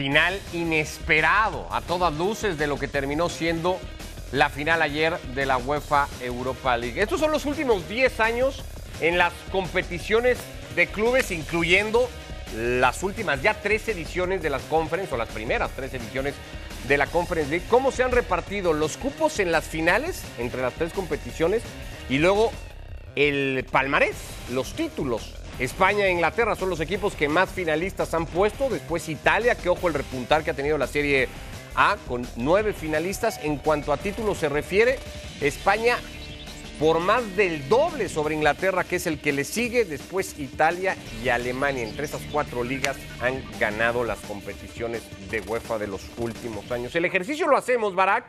final inesperado a todas luces de lo que terminó siendo la final ayer de la UEFA Europa League. Estos son los últimos 10 años en las competiciones de clubes, incluyendo las últimas ya tres ediciones de las Conference, o las primeras tres ediciones de la Conference League, cómo se han repartido los cupos en las finales entre las tres competiciones y luego el palmarés, los títulos. España e Inglaterra son los equipos que más finalistas han puesto. Después Italia, que ojo el repuntar que ha tenido la Serie A con nueve finalistas. En cuanto a títulos se refiere, España por más del doble sobre Inglaterra, que es el que le sigue, después Italia y Alemania. Entre esas cuatro ligas han ganado las competiciones de UEFA de los últimos años. El ejercicio lo hacemos, Barack,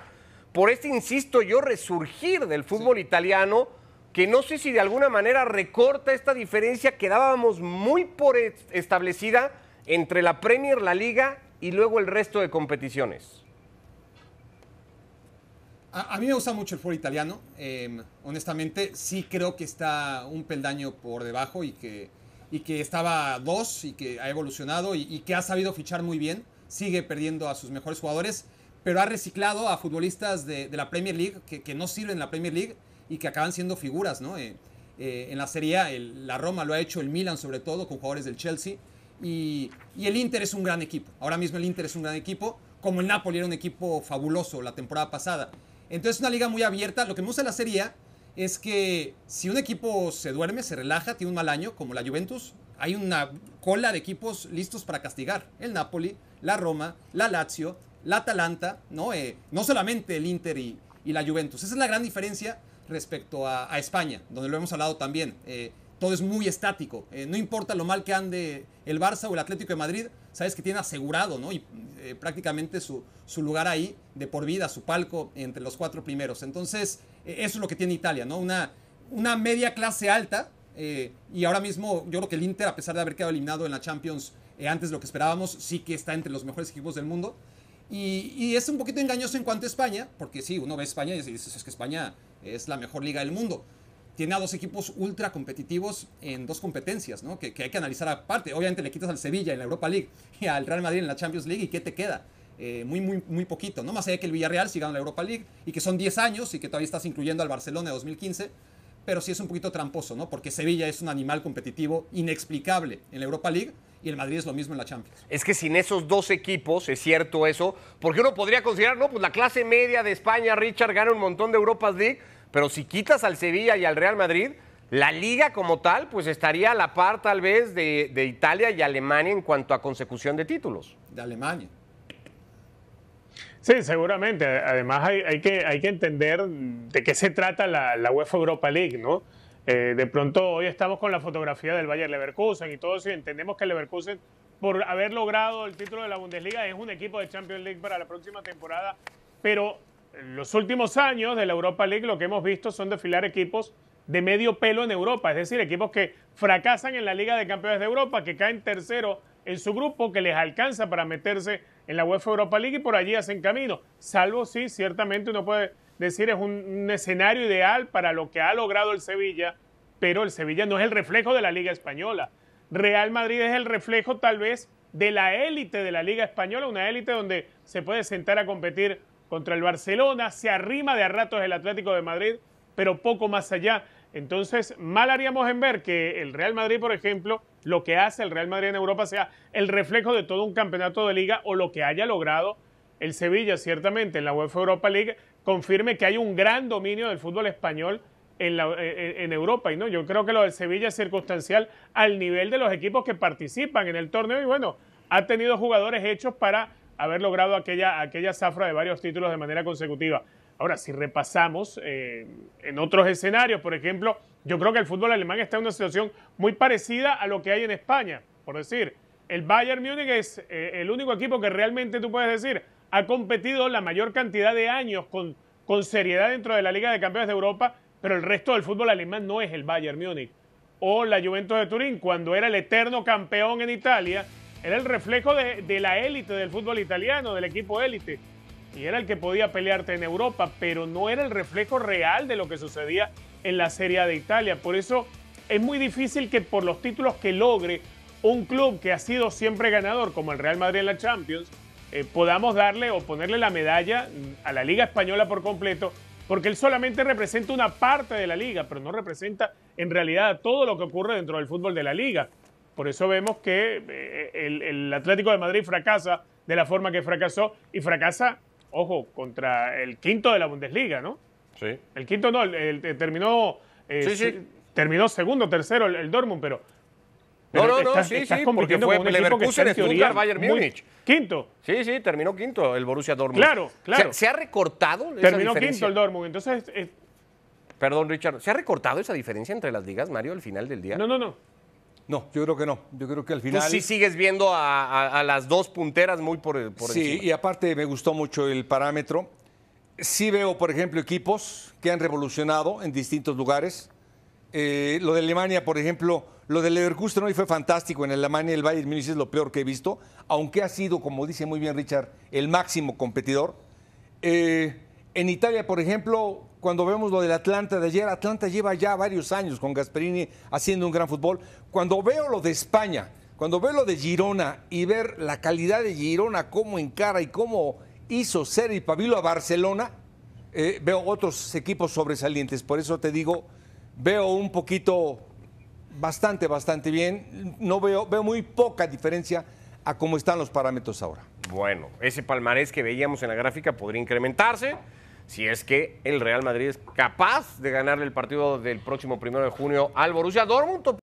por este, insisto yo, resurgir del fútbol italiano que no sé si de alguna manera recorta esta diferencia que dábamos muy por establecida entre la Premier, la Liga y luego el resto de competiciones. A, mí me gusta mucho el fútbol italiano. Em, honestamente, sí creo que está un peldaño por debajo y que, y que estaba dos y que ha evolucionado y, que ha sabido fichar muy bien. Sigue perdiendo a sus mejores jugadores, pero ha reciclado a futbolistas de, la Premier League que, que no sirven en la Premier League y que acaban siendo figuras, ¿no? Eh, eh, en la Serie A, la Roma lo ha hecho, el Milan sobre todo, con jugadores del Chelsea. Y, el Inter es un gran equipo. Ahora mismo el Inter es un gran equipo, como el Napoli era un equipo fabuloso la temporada pasada. Entonces es una liga muy abierta. Lo que me gusta de la Serie A es que si un equipo se duerme, se relaja, tiene un mal año, como la Juventus, hay una cola de equipos listos para castigar. El Napoli, la Roma, la Lazio, la Atalanta, ¿no? Eh, no solamente el Inter y, y la Juventus. Esa es la gran diferencia respecto a, España, donde lo hemos hablado también. Eh, todo es muy estático. Eh, no importa lo mal que ande el Barça o el Atlético de Madrid, sabes que tiene asegurado, ¿no? Y eh, prácticamente su, su, lugar ahí de por vida, su palco entre los cuatro primeros. Entonces, eso es lo que tiene Italia, ¿no? Una, una media clase alta. y ahora mismo yo creo que el Inter, a pesar de haber quedado eliminado en la Champions antes de lo que esperábamos, sí que está entre los mejores equipos del mundo. Y, es un poquito engañoso en cuanto a España, porque sí, uno ve España y dice es que España es la mejor liga del mundo. Tiene a dos equipos ultra competitivos en dos competencias, ¿no? Que, hay que analizar aparte. Obviamente le quitas al Sevilla en la Europa League y al Real Madrid en la Champions League y ¿qué te queda? Eh, muy, muy, muy poquito, ¿no? Más allá que el Villarreal siga en la Europa League y que son 10 años y que todavía estás incluyendo al Barcelona de 2015 pero sí es un poquito tramposo, ¿no? Porque Sevilla es un animal competitivo inexplicable en la Europa League y el Madrid es lo mismo en la Champions. Es que sin esos dos equipos, es cierto eso, porque uno podría considerar, no, pues la clase media de España, Richard, gana un montón de Europa League, pero si quitas al Sevilla y al Real Madrid, la liga como tal, pues estaría a la par tal vez de, de Italia y Alemania en cuanto a consecución de títulos. De Alemania, Sí, seguramente. Además hay, que, entender de qué se trata la, UEFA Europa League, ¿no? Eh, de pronto hoy estamos con la fotografía del Bayern Leverkusen y todos entendemos que el Leverkusen, por haber logrado el título de la Bundesliga, es un equipo de Champions League para la próxima temporada, pero los últimos años de la Europa League lo que hemos visto son desfilar equipos de medio pelo en Europa, es decir, equipos que fracasan en la Liga de Campeones de Europa, que caen tercero en su grupo, que les alcanza para meterse en la UEFA Europa League y por allí hacen camino. Salvo si ciertamente uno puede decir es un, un, escenario ideal para lo que ha logrado el Sevilla, pero el Sevilla no es el reflejo de la Liga Española. Real Madrid es el reflejo tal vez de la élite de la Liga Española, una élite donde se puede sentar a competir contra el Barcelona, se arrima de a ratos el Atlético de Madrid, pero poco más allá. Entonces, mal haríamos en ver que el Real Madrid, por ejemplo, lo que hace el Real Madrid en Europa sea el reflejo de todo un campeonato de liga o lo que haya logrado el Sevilla, ciertamente, en la UEFA Europa League, confirme que hay un gran dominio del fútbol español en, eh, eh, en, Europa. Y no, yo creo que lo del Sevilla es circunstancial al nivel de los equipos que participan en el torneo. Y bueno, ha tenido jugadores hechos para haber logrado aquella, aquella zafra de varios títulos de manera consecutiva. Ahora, si repasamos eh, en otros escenarios, por ejemplo, yo creo que el fútbol alemán está en una situación muy parecida a lo que hay en España. Por decir, el Bayern Múnich es eh, el único equipo que realmente tú puedes decir ha competido la mayor cantidad de años con, con seriedad dentro de la Liga de Campeones de Europa, pero el resto del fútbol alemán no es el Bayern Múnich. O la Juventus de Turín, cuando era el eterno campeón en Italia, era el reflejo de, la élite del fútbol italiano, del equipo élite. Y era el que podía pelearte en Europa, pero no era el reflejo real de lo que sucedía en la Serie A de Italia. Por eso es muy difícil que por los títulos que logre un club que ha sido siempre ganador, como el Real Madrid en la Champions, eh, podamos darle o ponerle la medalla a la Liga Española por completo, porque él solamente representa una parte de la liga, pero no representa en realidad todo lo que ocurre dentro del fútbol de la liga. Por eso vemos que eh, el, Atlético de Madrid fracasa de la forma que fracasó y fracasa, ojo, contra el quinto de la Bundesliga, ¿no? Sí. El quinto no, terminó, eh, terminó segundo, tercero el, Dortmund, pero no, no, no, sí, sí, porque fue el Leverkusen, que Stuttgart, Bayern Múnich. Quinto. Sí, sí, terminó quinto el Borussia Dortmund. Claro, claro. ¿Se, ha recortado Terminó quinto el Dortmund, entonces... Perdón, Richard, ¿se ha recortado esa diferencia entre las ligas, Mario, al final del día? No, no, no. No, yo creo que no. Yo creo que al final. Tú sí sigues viendo a, las dos punteras muy por, por sí, y aparte me gustó mucho el parámetro. Sí veo, por ejemplo, equipos que han revolucionado en distintos lugares. Eh, lo de Alemania, por ejemplo, lo del Leverkusen hoy fue fantástico. En Alemania el Bayern Munich es lo peor que he visto, aunque ha sido, como dice muy bien Richard, el máximo competidor. Eh, en Italia, por ejemplo, cuando vemos lo del Atlanta de ayer, Atlanta lleva ya varios años con Gasperini haciendo un gran fútbol. Cuando veo lo de España, cuando veo lo de Girona y ver la calidad de Girona, cómo encara y cómo hizo ser el Pabilo a Barcelona, eh, veo otros equipos sobresalientes. Por eso te digo, veo un poquito, bastante, bastante bien. No veo, veo muy poca diferencia a cómo están los parámetros ahora. Bueno, ese palmarés que veíamos en la gráfica podría incrementarse si es que el Real Madrid es capaz de ganarle el partido del próximo primero de junio al Borussia Dortmund